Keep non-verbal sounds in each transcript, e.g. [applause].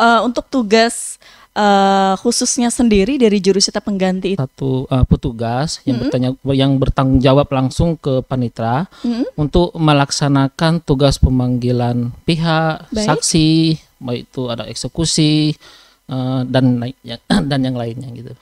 uh, untuk tugas uh, khususnya sendiri dari jurusita pengganti itu? Satu uh, petugas yang mm -hmm. bertanya yang bertanggung jawab langsung ke panitra mm -hmm. untuk melaksanakan tugas pemanggilan pihak, baik. saksi, baik itu ada eksekusi uh, dan [clears throat] dan yang lainnya gitu.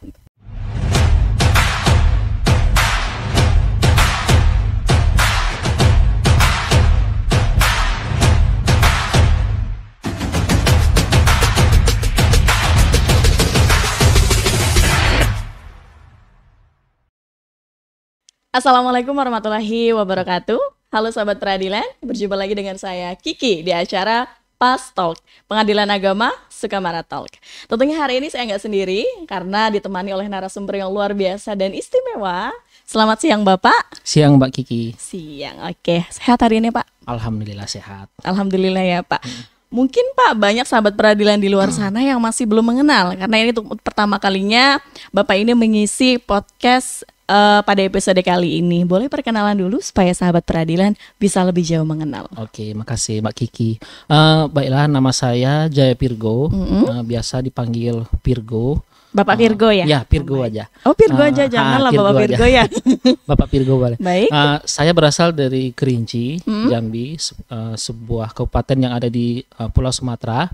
Assalamualaikum warahmatullahi wabarakatuh. Halo sahabat peradilan, berjumpa lagi dengan saya Kiki di acara Pas Talk, Pengadilan Agama Sukamara Talk. Tentunya hari ini saya nggak sendiri karena ditemani oleh narasumber yang luar biasa dan istimewa. Selamat siang Bapak. Siang Mbak Kiki. Siang, oke. Sehat hari ini Pak? Alhamdulillah sehat. Alhamdulillah ya Pak. Hmm. Mungkin Pak banyak sahabat peradilan di luar sana yang masih belum mengenal karena ini untuk pertama kalinya Bapak ini mengisi podcast uh, pada episode kali ini. Boleh perkenalan dulu supaya sahabat peradilan bisa lebih jauh mengenal. Oke, makasih Mbak Kiki. Uh, baiklah, nama saya Jaya Pirgo, mm -hmm. uh, biasa dipanggil Pirgo. Bapak Virgo ya? Uh, ya, Virgo oh, aja. Oh, Virgo uh, aja, [laughs] janganlah Bapak Virgo ya. [laughs] Bapak Virgo boleh. Baik. Uh, saya berasal dari Kerinci, hmm? Jambi, uh, sebuah kabupaten yang ada di uh, Pulau Sumatera.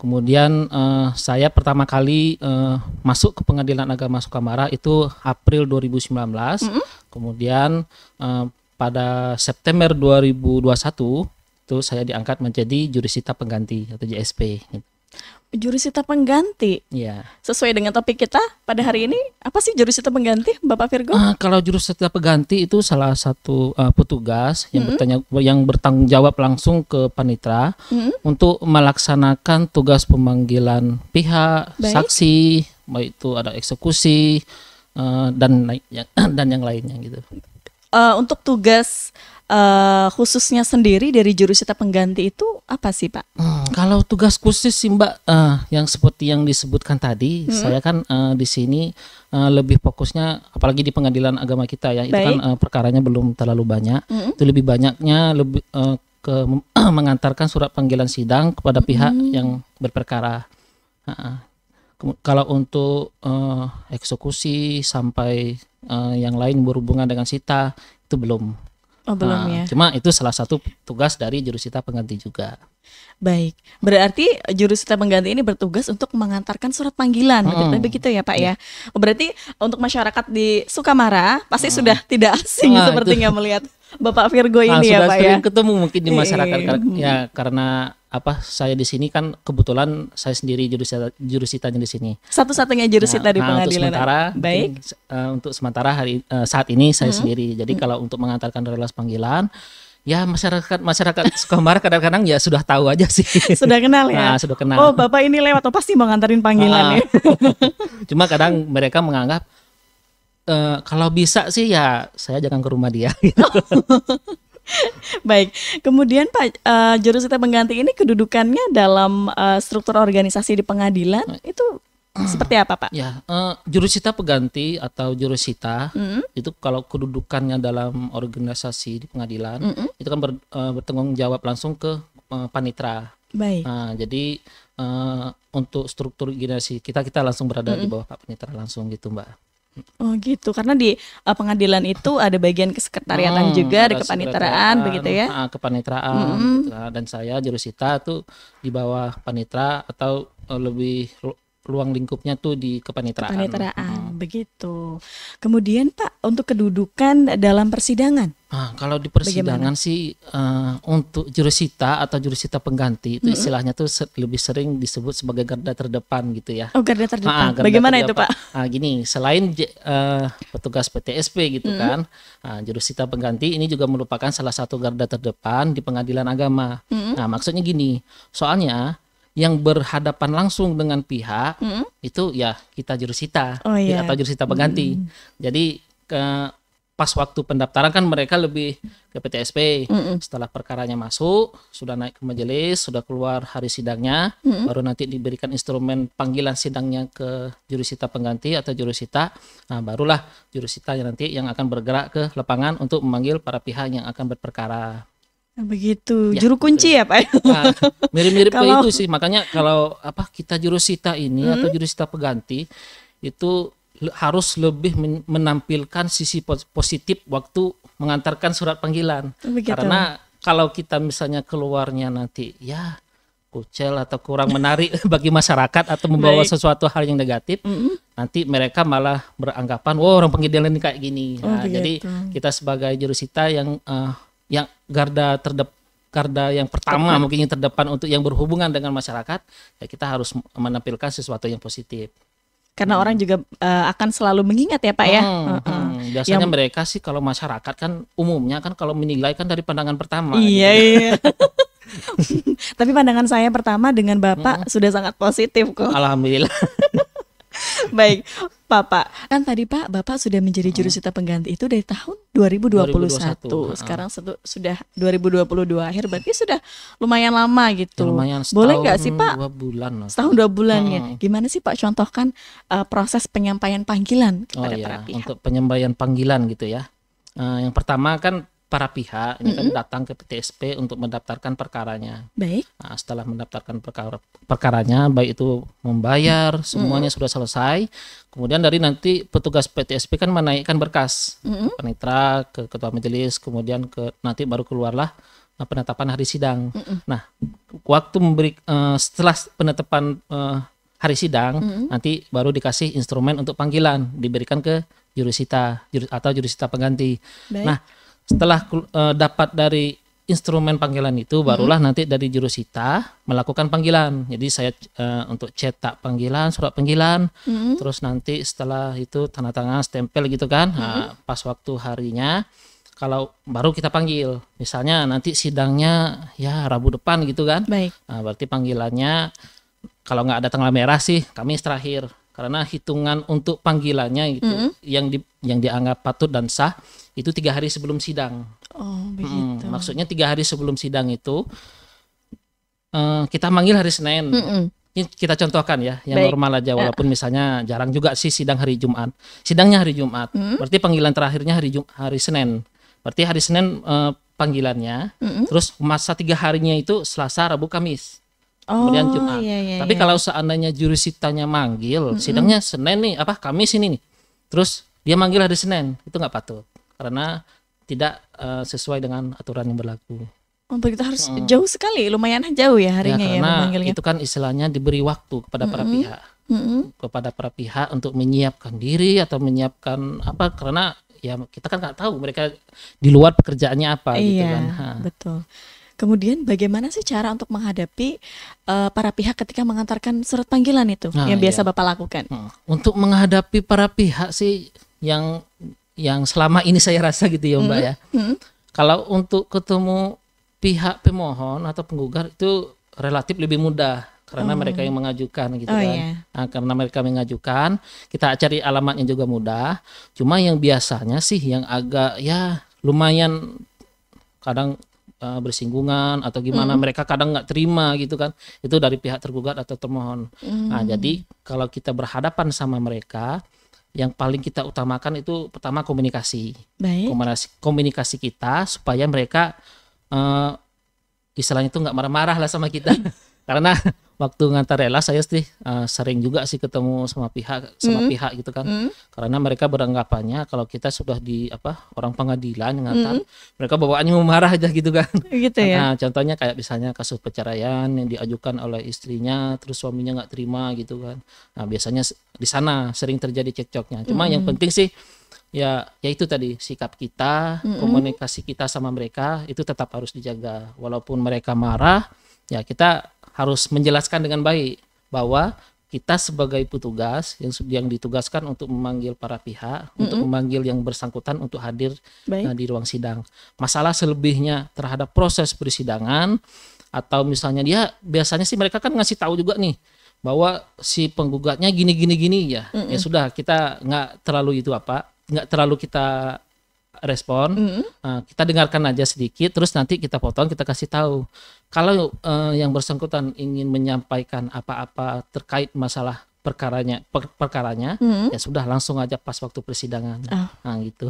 Kemudian uh, saya pertama kali uh, masuk ke Pengadilan Agama Sukamara itu April 2019. Mm -hmm. Kemudian uh, pada September 2021 itu saya diangkat menjadi jurisita pengganti atau JSP. Gitu jurusita pengganti. Iya. Sesuai dengan topik kita pada hari ini, apa sih jurusita pengganti, Bapak Virgo? Uh, kalau jurusita pengganti itu salah satu uh, petugas yang mm -hmm. bertanya yang bertanggung jawab langsung ke panitra mm -hmm. untuk melaksanakan tugas pemanggilan pihak, Baik. saksi, baik itu ada eksekusi uh, dan [clears throat] dan yang lainnya gitu. Uh, untuk tugas uh, khususnya sendiri dari jurusita pengganti itu apa sih Pak? Hmm, kalau tugas khusus sih Mbak uh, yang seperti yang disebutkan tadi, hmm. saya kan uh, di sini uh, lebih fokusnya apalagi di pengadilan agama kita ya Baik. itu kan uh, perkaranya belum terlalu banyak, hmm. itu lebih banyaknya lebih uh, ke [clears throat] mengantarkan surat panggilan sidang kepada pihak hmm. yang berperkara. Uh, kalau untuk uh, eksekusi sampai uh, yang lain berhubungan dengan sita itu belum Oh, belum nah, ya. Cuma itu salah satu tugas dari jurusita pengganti juga. Baik, berarti jurusita pengganti ini bertugas untuk mengantarkan surat panggilan, hmm. begitu ya Pak ya. Iya. Berarti untuk masyarakat di Sukamara pasti hmm. sudah tidak asing nah, sepertinya itu. melihat [laughs] Bapak Virgo nah, ini nah, ya sudah sering ya? ketemu mungkin di iya, iya, masyarakat e, ya karena apa saya di sini kan kebetulan saya sendiri jurusita jurusitanya di sini. Satu-satunya jurusita nah, di nah, Untuk sementara baik. Mungkin, uh, untuk sementara hari uh, saat ini saya hmm. sendiri. Jadi hmm. kalau untuk mengantarkan relas panggilan ya masyarakat masyarakat Sukamara [laughs] kadang-kadang ya sudah tahu aja sih. Sudah kenal ya. Nah, sudah kenal. Oh, Bapak ini lewat oh, pasti mau nganterin panggilan ah. ya. [laughs] Cuma kadang mereka menganggap Eh, kalau bisa sih ya saya jangan ke rumah dia. [laughs] Baik, kemudian Pak uh, eh, jurusita pengganti ini kedudukannya dalam uh, struktur organisasi di pengadilan itu seperti apa Pak? Ya, uh, jurusita pengganti atau jurusita mm -hmm. itu kalau kedudukannya dalam organisasi di pengadilan mm -hmm. itu kan ber, uh, bertanggung jawab langsung ke uh, panitra. Baik. Nah, jadi uh, untuk struktur generasi kita kita langsung berada mm -hmm. di bawah Pak Panitra langsung gitu Mbak. Oh gitu, karena di uh, pengadilan itu ada bagian kesekretariatan hmm, juga, ada kepanitraan begitu ya? Ah kepanitraan, mm -hmm. gitu. dan saya jurusita tuh di bawah panitra atau uh, lebih ruang lingkupnya tuh di kepanitraan. Kepanitraan begitu. Kemudian Pak, untuk kedudukan dalam persidangan. Nah, kalau di persidangan Bagaimana? sih uh, untuk jurusita atau jurusita pengganti itu mm -hmm. istilahnya tuh lebih sering disebut sebagai garda terdepan gitu ya. Oh, garda terdepan. Nah, garda Bagaimana terdepan. itu Pak? Nah, gini, selain uh, petugas PTSP gitu mm -hmm. kan, nah, jurusita pengganti ini juga merupakan salah satu garda terdepan di pengadilan agama. Mm -hmm. Nah, maksudnya gini, soalnya yang berhadapan langsung dengan pihak mm-hmm. itu ya kita jurusita oh, yeah. atau jurusita pengganti. Mm. Jadi ke pas waktu pendaftaran kan mereka lebih ke PTSP. Mm-hmm. Setelah perkaranya masuk, sudah naik ke majelis, sudah keluar hari sidangnya, mm-hmm. baru nanti diberikan instrumen panggilan sidangnya ke jurusita pengganti atau jurusita. Nah, barulah jurusita yang nanti yang akan bergerak ke lapangan untuk memanggil para pihak yang akan berperkara. Begitu. Ya, juru kunci betul. ya, Pak. Ya, mirip-mirip [laughs] kalau... kayak itu sih. Makanya kalau apa kita jurusita ini hmm. atau jurusita peganti itu harus lebih menampilkan sisi positif waktu mengantarkan surat panggilan. Begitu. Karena kalau kita misalnya keluarnya nanti ya kucel atau kurang menarik [laughs] bagi masyarakat atau membawa Baik. sesuatu hal yang negatif, mm -hmm. nanti mereka malah beranggapan, wow orang pengidil ini kayak gini. Oh, nah, jadi kita sebagai jurusita yang uh, yang garda terdep garda yang pertama Tepat. mungkin yang terdepan untuk yang berhubungan dengan masyarakat ya kita harus menampilkan sesuatu yang positif karena hmm. orang juga uh, akan selalu mengingat ya pak ya hmm, Hmm. biasanya yang... mereka sih kalau masyarakat kan umumnya kan kalau menilai kan dari pandangan pertama iya gitu. iya, iya. [laughs] tapi pandangan saya pertama dengan bapak hmm. sudah sangat positif kok alhamdulillah [laughs] baik bapak kan tadi pak bapak sudah menjadi hmm. jurusita pengganti itu dari tahun 2021. 2021. Sekarang sudah 2022 akhir berarti sudah lumayan lama gitu. Ya, lumayan setahun, Boleh nggak sih Pak? Dua bulan. Setahun dua bulan hmm. ya. Gimana sih Pak contohkan uh, proses penyampaian panggilan oh kepada oh, iya. para pihak? Untuk penyampaian panggilan gitu ya. Uh, yang pertama kan para pihak ini mm-hmm. kan datang ke PTSP untuk mendaftarkan perkaranya. Baik. Nah, setelah mendaftarkan perkara perkaranya baik itu membayar semuanya mm-hmm. sudah selesai. Kemudian dari nanti petugas PTSP kan menaikkan berkas mm-hmm. ke panitra, ke ketua majelis, kemudian ke nanti baru keluarlah eh, penetapan hari sidang. Mm-hmm. Nah, waktu memberi uh, setelah penetapan uh, hari sidang mm-hmm. nanti baru dikasih instrumen untuk panggilan diberikan ke jurusita jurus atau jurusita pengganti. Baik. Nah, setelah uh, dapat dari instrumen panggilan itu hmm. barulah hmm. nanti dari jurusita melakukan panggilan. Jadi saya uh, untuk cetak panggilan, surat panggilan, hmm. terus nanti setelah itu tanda tangan, stempel gitu kan. Hmm. Nah, pas waktu harinya kalau baru kita panggil. Misalnya nanti sidangnya ya Rabu depan gitu kan. Baik. Nah, berarti panggilannya kalau nggak ada tanggal merah sih kami terakhir karena hitungan untuk panggilannya itu mm -hmm. yang di, yang dianggap patut dan sah itu tiga hari sebelum sidang. Oh begitu. Hmm, maksudnya tiga hari sebelum sidang itu uh, kita manggil hari Senin. Mm -mm. Ini kita contohkan ya, yang Baik. normal aja ya. walaupun ya. misalnya jarang juga sih sidang hari Jumat. Sidangnya hari Jumat. -hmm. Berarti panggilan terakhirnya hari Jum hari Senin. Berarti hari Senin uh, panggilannya. -hmm. Terus masa tiga harinya itu Selasa, Rabu, Kamis. Oh, kemudian Jumat. Iya, iya, Tapi iya. kalau seandainya jurusitannya manggil, mm -hmm. sidangnya Senin nih, apa Kamis ini nih. Terus dia manggil hari Senin, itu nggak patut karena tidak uh, sesuai dengan aturan yang berlaku. Untuk oh, itu harus mm. jauh sekali, lumayan jauh ya harinya ya, ya karena ya Itu kan istilahnya diberi waktu kepada para mm -hmm. pihak, mm -hmm. kepada para pihak untuk menyiapkan diri atau menyiapkan apa karena ya kita kan nggak tahu mereka di luar pekerjaannya apa gitu iya, gitu kan. Iya, Betul. Kemudian bagaimana sih cara untuk menghadapi uh, para pihak ketika mengantarkan surat panggilan itu nah, yang biasa iya. Bapak lakukan? Untuk menghadapi para pihak sih yang yang selama ini saya rasa gitu ya Mbak mm -hmm. ya. Mm -hmm. Kalau untuk ketemu pihak pemohon atau penggugat itu relatif lebih mudah karena oh. mereka yang mengajukan gitu oh, kan. Iya. Nah, karena mereka mengajukan, kita cari alamatnya juga mudah. Cuma yang biasanya sih yang agak ya lumayan kadang uh, bersinggungan atau gimana mm. mereka kadang nggak terima gitu kan itu dari pihak tergugat atau termohon mm. nah jadi kalau kita berhadapan sama mereka yang paling kita utamakan itu pertama komunikasi Baik. komunikasi komunikasi kita supaya mereka uh, istilahnya itu nggak marah-marah lah sama kita [laughs] karena waktu ngantar rela saya sih uh, sering juga sih ketemu sama pihak sama mm. pihak gitu kan mm. karena mereka beranggapannya kalau kita sudah di apa orang pengadilan ngantar mm. mereka bawaannya marah aja gitu kan [laughs] gitu ya nah, contohnya kayak misalnya kasus perceraian yang diajukan oleh istrinya terus suaminya nggak terima gitu kan nah biasanya di sana sering terjadi cekcoknya cuma mm. yang hmm. penting sih ya ya itu tadi sikap kita mm -hmm. komunikasi kita sama mereka itu tetap harus dijaga walaupun mereka marah ya kita harus menjelaskan dengan baik bahwa kita sebagai petugas yang yang ditugaskan untuk memanggil para pihak mm -hmm. untuk memanggil yang bersangkutan untuk hadir baik. Eh, di ruang sidang masalah selebihnya terhadap proses persidangan atau misalnya dia ya biasanya sih mereka kan ngasih tahu juga nih bahwa si penggugatnya gini gini gini ya mm -hmm. ya sudah kita nggak terlalu itu apa nggak terlalu kita respon, mm uh, kita dengarkan aja sedikit, terus nanti kita potong, kita kasih tahu. Kalau uh, yang bersangkutan ingin menyampaikan apa-apa terkait masalah perkaranya per perkaranya hmm. ya sudah langsung aja pas waktu persidangan oh. nah gitu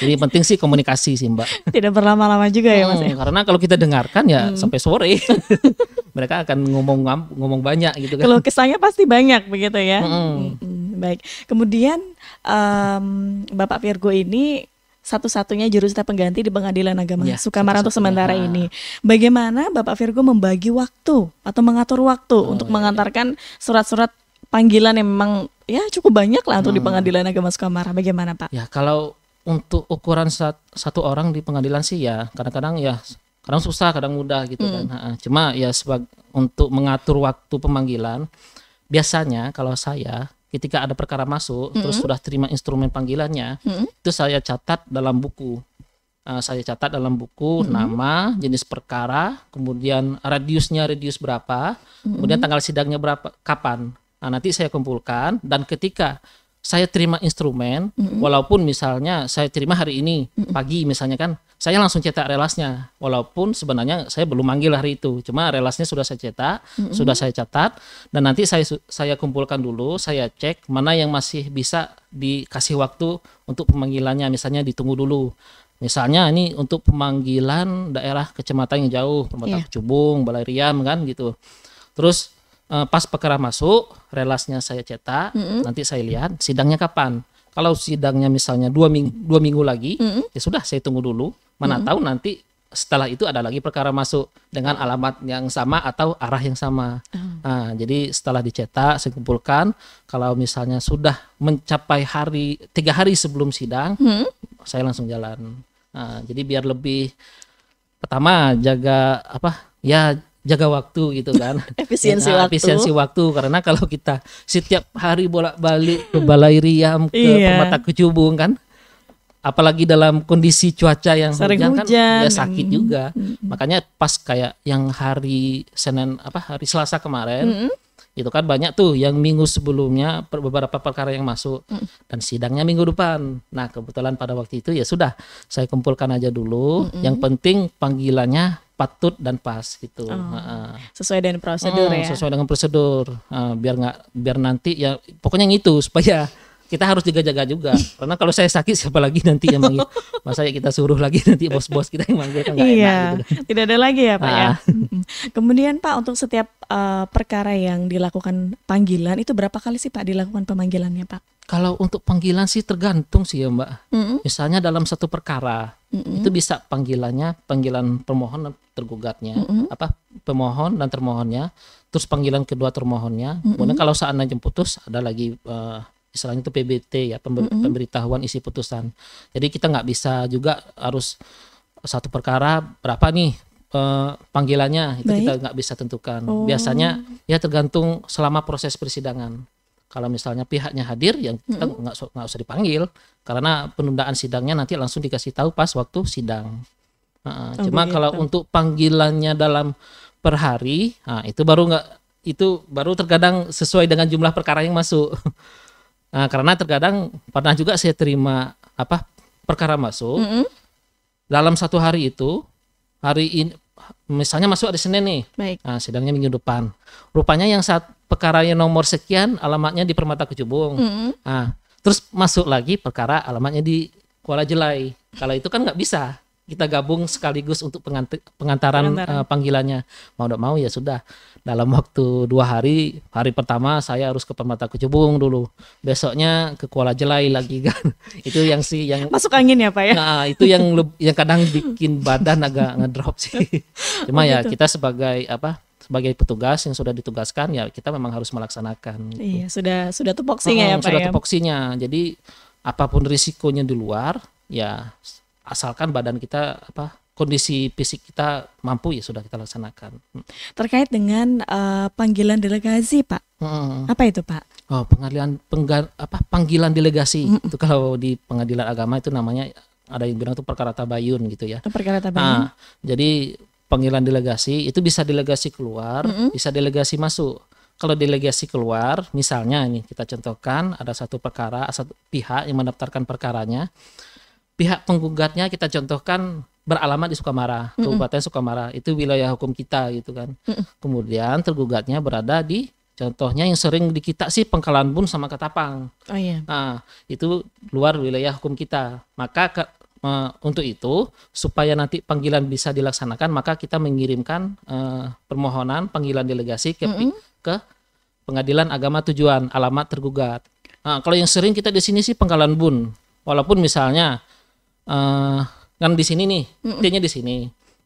jadi penting sih komunikasi sih mbak [laughs] tidak berlama-lama juga ya mas ya? Hmm, karena kalau kita dengarkan ya hmm. sampai sore [laughs] mereka akan ngomong ngomong banyak gitu kan kalau kesannya pasti banyak begitu ya hmm. Hmm baik. Kemudian um, Bapak Virgo ini satu-satunya jurusita pengganti di Pengadilan Agama ya, Sukamara untuk sementara ya. ini. Bagaimana Bapak Virgo membagi waktu atau mengatur waktu oh, untuk ya. mengantarkan surat-surat panggilan yang memang ya cukup banyak lah untuk hmm. di Pengadilan Agama Sukamara. Bagaimana Pak? Ya kalau untuk ukuran satu orang di pengadilan sih ya kadang-kadang ya kadang susah kadang mudah gitu hmm. kan. cuma ya sebagai untuk mengatur waktu pemanggilan biasanya kalau saya ketika ada perkara masuk hmm. terus sudah terima instrumen panggilannya hmm. itu saya catat dalam buku uh, saya catat dalam buku hmm. nama jenis perkara kemudian radiusnya radius berapa hmm. kemudian tanggal sidangnya berapa kapan nah, nanti saya kumpulkan dan ketika saya terima instrumen mm -hmm. walaupun misalnya saya terima hari ini mm -hmm. pagi misalnya kan saya langsung cetak relasnya walaupun sebenarnya saya belum manggil hari itu cuma relasnya sudah saya cetak mm-hmm. sudah saya catat dan nanti saya saya kumpulkan dulu saya cek mana yang masih bisa dikasih waktu untuk pemanggilannya misalnya ditunggu dulu Misalnya ini untuk pemanggilan daerah kecamatan yang jauh, Permata yeah. Cubung, Balai Riam kan gitu. Terus eh, pas perkara masuk, relasnya saya cetak, mm -hmm. nanti saya lihat sidangnya kapan kalau sidangnya misalnya dua minggu, dua minggu lagi, mm -hmm. ya sudah saya tunggu dulu. Mana mm -hmm. tahu nanti setelah itu ada lagi perkara masuk dengan alamat yang sama atau arah yang sama. Mm. Nah, jadi setelah dicetak, saya kumpulkan. Kalau misalnya sudah mencapai hari tiga hari sebelum sidang, mm. saya langsung jalan. Nah, jadi biar lebih pertama jaga apa ya jaga waktu gitu kan [laughs] efisiensi ya, waktu efisiensi waktu karena kalau kita setiap hari bolak-balik ke Balai Riam ke iya. Permata Kecubung kan apalagi dalam kondisi cuaca yang Sering hujan, kan, hujan kan ya sakit juga hmm makanya pas kayak yang hari Senin apa hari Selasa kemarin mm-hmm. itu kan banyak tuh yang minggu sebelumnya beberapa perkara yang masuk hmm dan sidangnya minggu depan nah kebetulan pada waktu itu ya sudah saya kumpulkan aja dulu hmm yang penting panggilannya patut dan pas gitu. Oh, uh, sesuai dengan prosedur uh, ya. Sesuai dengan prosedur. Uh, biar nggak biar nanti ya pokoknya itu supaya kita harus jaga-jaga juga. [laughs] Karena kalau saya sakit siapa lagi nanti yang manggil? [laughs] Masa ya kita suruh lagi nanti bos-bos kita yang manggil kan iya, enak gitu. Tidak ada lagi ya, Pak uh, ya. Ah. Kemudian Pak untuk setiap uh, perkara yang dilakukan panggilan itu berapa kali sih Pak dilakukan pemanggilannya, Pak? Kalau untuk panggilan sih tergantung sih ya Mbak. Mm -hmm. Misalnya dalam satu perkara mm -hmm. itu bisa panggilannya panggilan pemohon dan tergugatnya mm -hmm. apa pemohon dan termohonnya, terus panggilan kedua termohonnya. Mm -hmm. Kemudian kalau seandainya putus ada lagi uh, istilahnya itu PBT ya pember mm -hmm. pemberitahuan isi putusan. Jadi kita nggak bisa juga harus satu perkara berapa nih Uh, panggilannya itu Baik. kita nggak bisa tentukan. Oh. Biasanya ya tergantung selama proses persidangan kalau misalnya pihaknya hadir yang kita nggak mm -hmm. usah dipanggil karena penundaan sidangnya nanti langsung dikasih tahu pas waktu sidang. uh, oh, cuma begitu. kalau untuk panggilannya dalam per hari, nah, itu baru nggak itu baru terkadang sesuai dengan jumlah perkara yang masuk. Nah, [laughs] karena terkadang pernah juga saya terima apa perkara masuk mm -hmm. dalam satu hari itu hari ini misalnya masuk hari Senin nih. Baik. Nah, sidangnya minggu depan. Rupanya yang saat perkara yang nomor sekian alamatnya di Permata Kecubung. Mm -hmm. Nah, terus masuk lagi perkara alamatnya di Kuala Jelai. Kalau itu kan nggak bisa kita gabung sekaligus untuk pengantaran, Uh, panggilannya mau tidak mau ya sudah dalam waktu dua hari hari pertama saya harus ke Permata Kecubung dulu besoknya ke Kuala Jelai lagi [laughs] kan itu yang sih yang masuk angin ya pak ya nah, ah, itu yang yang kadang bikin badan agak ngedrop sih [laughs] oh, cuma oh, gitu. ya kita sebagai apa sebagai petugas yang sudah ditugaskan ya kita memang harus melaksanakan gitu. iya sudah sudah tupoksinya oh, ya pak sudah ya? tupoksinya jadi apapun risikonya di luar ya asalkan badan kita apa kondisi fisik kita mampu ya sudah kita laksanakan. Hmm. Terkait dengan uh, panggilan delegasi, Pak. Hmm. Apa itu, Pak? Oh, pengadilan penggal, apa panggilan delegasi. Hmm. Itu kalau di pengadilan agama itu namanya ada yang bilang itu perkara tabayun gitu ya. Oh, perkara tabayun. Nah, jadi panggilan delegasi itu bisa delegasi keluar, hmm. bisa delegasi masuk. Kalau delegasi keluar, misalnya ini kita contohkan ada satu perkara, satu pihak yang mendaftarkan perkaranya pihak penggugatnya kita contohkan beralamat di Sukamara, mm -mm. Kabupaten Sukamara. Itu wilayah hukum kita gitu kan. Mm Kemudian tergugatnya berada di contohnya yang sering di kita sih Pengkalan Bun sama Ketapang. Oh iya. Nah, itu luar wilayah hukum kita. Maka ke, uh, untuk itu supaya nanti panggilan bisa dilaksanakan, maka kita mengirimkan uh, permohonan panggilan delegasi ke mm ke Pengadilan Agama Tujuan alamat tergugat. Nah, kalau yang sering kita di sini sih Pengkalan Bun. Walaupun misalnya Eh, kan di sini nih, mm -mm. T-nya di sini.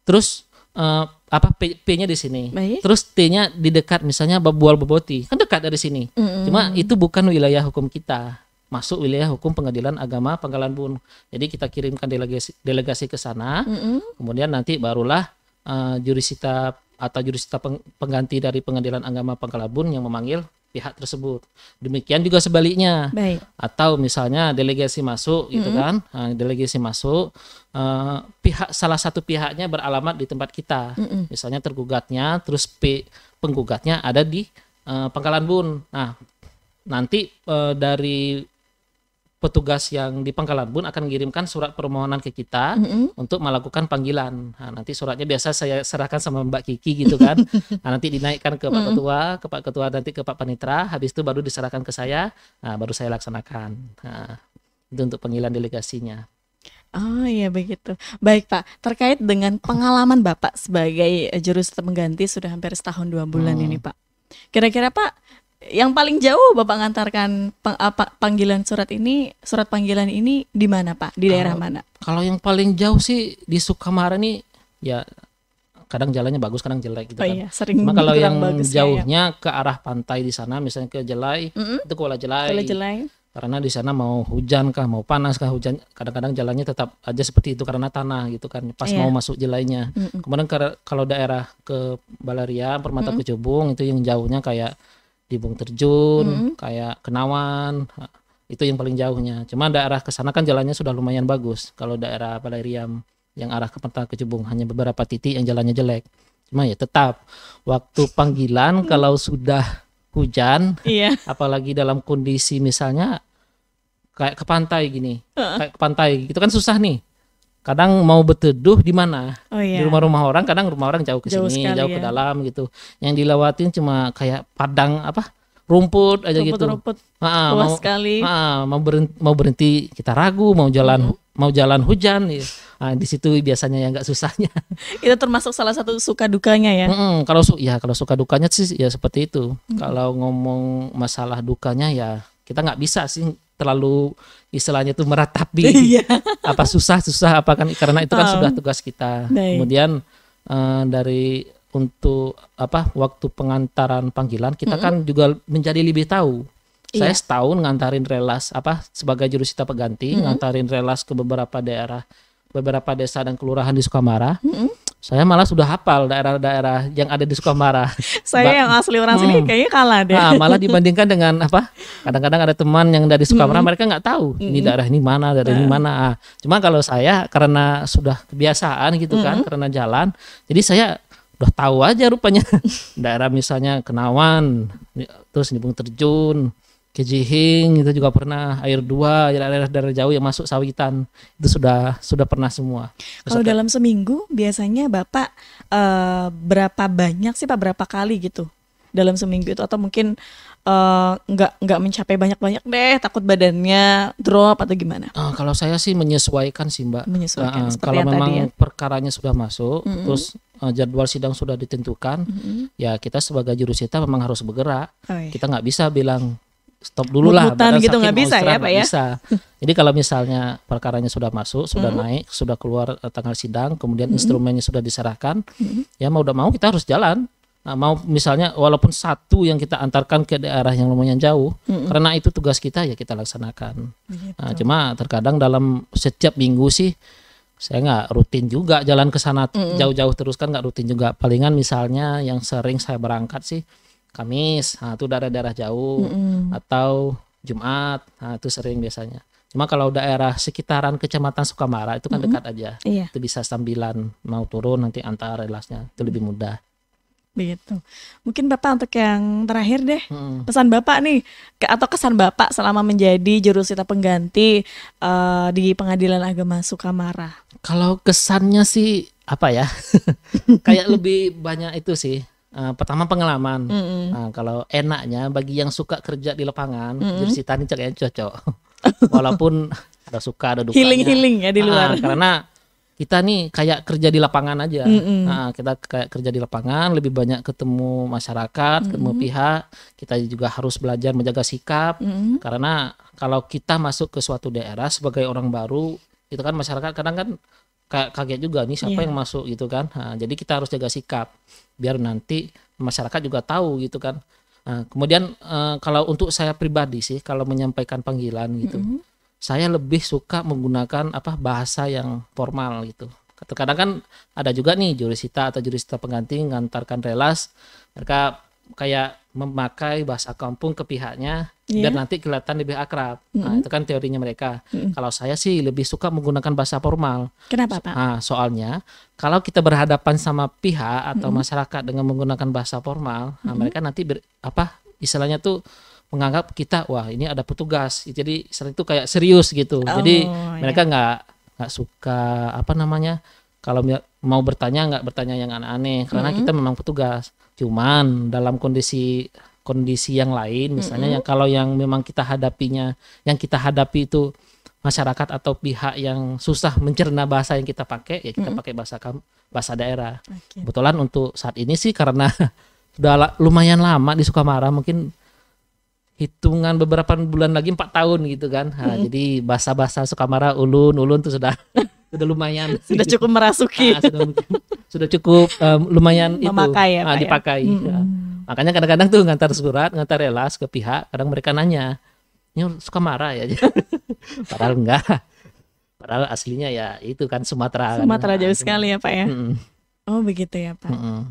Terus uh, apa P-nya di sini. Baik. Terus T-nya di dekat misalnya Babual Boboti. Kan dekat dari sini. mm -mm. Cuma itu bukan wilayah hukum kita. Masuk wilayah hukum pengadilan agama Pangkalan Bun. Jadi kita kirimkan delegasi delegasi ke sana. mm -mm. Kemudian nanti barulah uh, jurisita atau jurisita peng, pengganti dari pengadilan agama Pangkalan Bun yang memanggil pihak tersebut. Demikian juga sebaliknya. Baik. Atau misalnya delegasi masuk gitu mm -hmm. kan, ah, delegasi masuk uh, pihak salah satu pihaknya beralamat di tempat kita. Mm -hmm. Misalnya tergugatnya, terus penggugatnya ada di uh, Pangkalan Bun. Nah, nanti uh, dari petugas yang di Pangkalan Bun akan mengirimkan surat permohonan ke kita mm-hmm. untuk melakukan panggilan. Nah, nanti suratnya biasa saya serahkan sama Mbak Kiki gitu kan. [laughs] nah, nanti dinaikkan ke Pak mm-hmm. Ketua, ke Pak Ketua nanti ke Pak Panitra, habis itu baru diserahkan ke saya, nah, baru saya laksanakan. Nah, itu untuk panggilan delegasinya. Oh iya begitu. Baik Pak, terkait dengan pengalaman Bapak sebagai jurus pengganti sudah hampir setahun dua bulan hmm. ini Pak. Kira-kira Pak yang paling jauh Bapak ngantarkan peng, apa, panggilan surat ini, surat panggilan ini di mana Pak? Di daerah mana? Kalau yang paling jauh sih di Sukamara nih ya kadang jalannya bagus, kadang jelek gitu oh, kan. Iya, sering Cuma kalau yang ya, ya. jauhnya ya. ke arah pantai di sana misalnya ke Jelai, mm -hmm. itu Kuala Jelai. Kuala Jelai. Karena di sana mau hujan kah, mau panas kah, hujan kadang-kadang jalannya tetap aja seperti itu karena tanah gitu kan. Pas yeah. mau masuk jelainya. Mm -hmm. Kemudian kalau daerah ke Balaria, Permata mm -hmm. Kecubung itu yang jauhnya kayak di Bung Terjun, mm -hmm. kayak Kenawan, itu yang paling jauhnya. Cuma daerah ke sana kan jalannya sudah lumayan bagus. Kalau daerah Palairiam yang arah ke Pantai ke hanya beberapa titik yang jalannya jelek. Cuma ya tetap waktu panggilan mm. kalau sudah hujan, iya. apalagi dalam kondisi misalnya kayak ke pantai gini, -uh. kayak ke pantai gitu kan susah nih kadang mau beteduh di mana oh, iya. di rumah-rumah orang kadang rumah orang jauh ke jauh sini jauh ke ya. dalam gitu yang dilewatin cuma kayak padang apa rumput aja rumput, gitu rumput mau, sekali mau berhenti mau berhenti kita ragu mau jalan hmm. mau jalan hujan gitu. nah, di situ biasanya yang nggak susahnya [laughs] itu termasuk salah satu suka dukanya ya mm kalau su ya kalau suka dukanya sih ya seperti itu hmm. kalau ngomong masalah dukanya ya kita nggak bisa sih terlalu istilahnya itu meratapi [laughs] iya. apa susah susah apa kan karena itu kan um, sudah tugas kita kemudian uh, dari untuk apa waktu pengantaran panggilan kita mm -hmm. kan juga menjadi lebih tahu iya. saya setahun ngantarin relas apa sebagai jurusita peganti mm -hmm. ngantarin relas ke beberapa daerah beberapa desa dan kelurahan di Sukamara mm -hmm. Saya malah sudah hafal daerah-daerah yang ada di Sukamara. [laughs] Saya ba yang asli orang hmm. sini kayaknya kalah deh. Nah, malah dibandingkan dengan apa? Kadang-kadang ada teman yang dari Sukamara hmm. mereka nggak tahu hmm. ini daerah ini mana, daerah hmm. ini mana. Ah, cuma kalau saya karena sudah kebiasaan gitu kan, hmm. karena jalan, jadi saya udah tahu aja rupanya [laughs] daerah misalnya Kenawan, ya, terus Nibung Terjun, Kejihing itu juga pernah air dua daerah daerah jauh yang masuk sawitan itu sudah sudah pernah semua. Kalau dalam seminggu biasanya bapak uh, berapa banyak sih pak berapa kali gitu dalam seminggu itu atau mungkin eh, nggak uh, nggak mencapai banyak banyak deh takut badannya drop atau gimana? Uh, kalau saya sih menyesuaikan sih mbak. Menyesuaikan. Uh, kalau memang tadi ya. perkaranya sudah masuk mm -hmm. terus jadwal sidang sudah ditentukan, mm -hmm. ya kita sebagai jurusita memang harus bergerak. Oh, iya. Kita nggak bisa bilang stop dulu lah gitu nggak bisa ya pak ya bisa. jadi kalau misalnya perkaranya sudah masuk sudah mm -hmm. naik sudah keluar eh, tanggal sidang kemudian mm -hmm. instrumennya sudah diserahkan mm -hmm. ya mau udah mau kita harus jalan nah, mau misalnya walaupun satu yang kita antarkan ke daerah yang lumayan jauh mm -hmm. karena itu tugas kita ya kita laksanakan gitu. nah, cuma terkadang dalam setiap minggu sih saya nggak rutin juga jalan ke sana mm -hmm. jauh-jauh terus kan nggak rutin juga palingan misalnya yang sering saya berangkat sih Kamis, nah, itu daerah-daerah jauh mm-hmm. atau Jumat, nah, itu sering biasanya. Cuma kalau daerah sekitaran kecamatan Sukamara itu kan mm-hmm. dekat aja, iya. itu bisa sambilan mau turun nanti antar relasnya itu lebih mudah. Begitu. Mungkin Bapak untuk yang terakhir deh, hmm. pesan Bapak nih ke, atau kesan Bapak selama menjadi jurusita pengganti uh, di Pengadilan Agama Sukamara. Kalau kesannya sih apa ya? [laughs] Kayak lebih banyak itu sih Uh, pertama pengalaman. Mm -hmm. Nah, kalau enaknya bagi yang suka kerja di lapangan, mm -hmm. jersi tani kayaknya cocok. [laughs] Walaupun ada suka ada dukanya. Healing healing ya di ah, luar. uh, karena kita nih kayak kerja di lapangan aja. Mm -hmm. Nah, kita kayak kerja di lapangan, lebih banyak ketemu masyarakat, mm -hmm. ketemu pihak. Kita juga harus belajar menjaga sikap. Mm -hmm. Karena kalau kita masuk ke suatu daerah sebagai orang baru, itu kan masyarakat kadang kan kaget juga nih siapa yeah. yang masuk gitu kan. Nah, jadi kita harus jaga sikap biar nanti masyarakat juga tahu gitu kan. Nah, kemudian uh, kalau untuk saya pribadi sih kalau menyampaikan panggilan gitu, mm -hmm. saya lebih suka menggunakan apa bahasa yang formal gitu. Terkadang kan ada juga nih jurisita atau jurisita pengganti ngantarkan relas mereka kayak memakai bahasa kampung ke pihaknya yeah. dan nanti kelihatan lebih akrab. Mm Nah, itu kan teorinya mereka. Mm Kalau saya sih lebih suka menggunakan bahasa formal. Kenapa, Pak? Nah, soalnya kalau kita berhadapan sama pihak atau mm masyarakat dengan menggunakan bahasa formal, mm nah, mereka nanti ber, apa istilahnya tuh menganggap kita wah ini ada petugas. Jadi sering itu kayak serius gitu. Oh, Jadi yeah. mereka nggak nggak suka apa namanya kalau mau bertanya nggak bertanya yang aneh-aneh karena mm kita memang petugas. Cuman dalam kondisi kondisi yang lain misalnya mm -hmm. yang kalau yang memang kita hadapinya yang kita hadapi itu masyarakat atau pihak yang susah mencerna bahasa yang kita pakai ya kita mm -hmm. pakai bahasa bahasa daerah. Okay. Kebetulan untuk saat ini sih karena [laughs] sudah lumayan lama di Sukamara mungkin hitungan beberapa bulan lagi empat tahun gitu kan. Nah, mm -hmm. jadi bahasa-bahasa Sukamara ulun-ulun tuh sudah [laughs] sudah lumayan sudah gitu. cukup merasuki ah, sudah, sudah cukup um, lumayan Memakai itu ya, ah, ya? dipakai ya. Ya. makanya kadang-kadang tuh ngantar surat ngantar relas ke pihak kadang mereka nanya ini suka marah ya [laughs] padahal enggak padahal aslinya ya itu kan Sumatera Sumatera kan. jauh nah, sekali ya Pak ya hmm. Oh begitu ya Pak. mm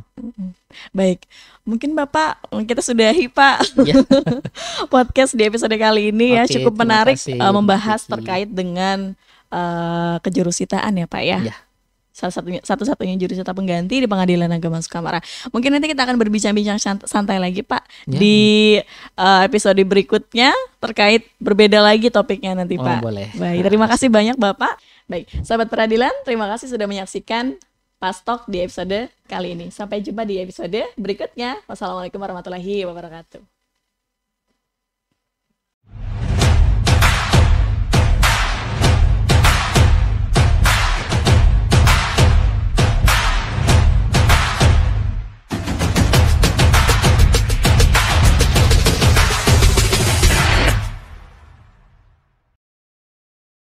Baik, mungkin Bapak kita sudahi Pak yeah. [laughs] podcast di episode kali ini okay, ya cukup menarik kasih, eh, membahas terkait dengan uh, kejurusitaan ya Pak ya. ya. Salah satunya satu-satunya jurusita pengganti di Pengadilan Agama Sukamara. Mungkin nanti kita akan berbincang-bincang santai lagi Pak ya. di uh, episode berikutnya terkait berbeda lagi topiknya nanti oh, Pak. Boleh. Baik, terima kasih banyak Bapak. Baik, sahabat peradilan, terima kasih sudah menyaksikan Pastok di episode kali ini. Sampai jumpa di episode berikutnya. Wassalamualaikum warahmatullahi wabarakatuh.